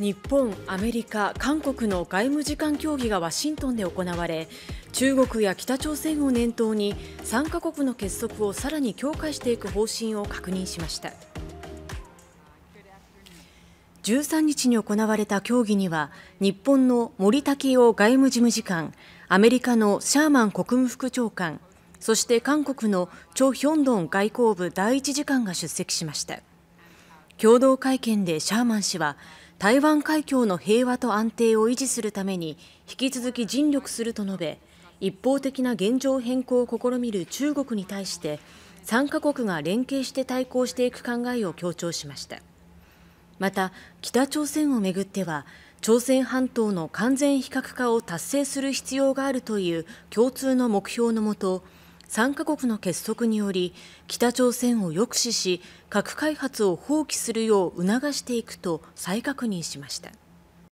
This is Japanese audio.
日本、アメリカ、韓国の外務次官協議がワシントンで行われ中国や北朝鮮を念頭に3カ国の結束をさらに強化していく方針を確認しました13日に行われた協議には日本の森竹雄外務事務次官アメリカのシャーマン国務副長官そして韓国のチョ・ヒョンドン外交部第一次官が出席しました。共同会見でシャーマン氏は台湾海峡の平和と安定を維持するために引き続き尽力すると述べ一方的な現状変更を試みる中国に対して3カ国が連携して対抗していく考えを強調しましたまた北朝鮮をめぐっては朝鮮半島の完全非核化を達成する必要があるという共通の目標のもと3カ国の結束により北朝鮮を抑止し核開発を放棄するよう促していくと再確認しました。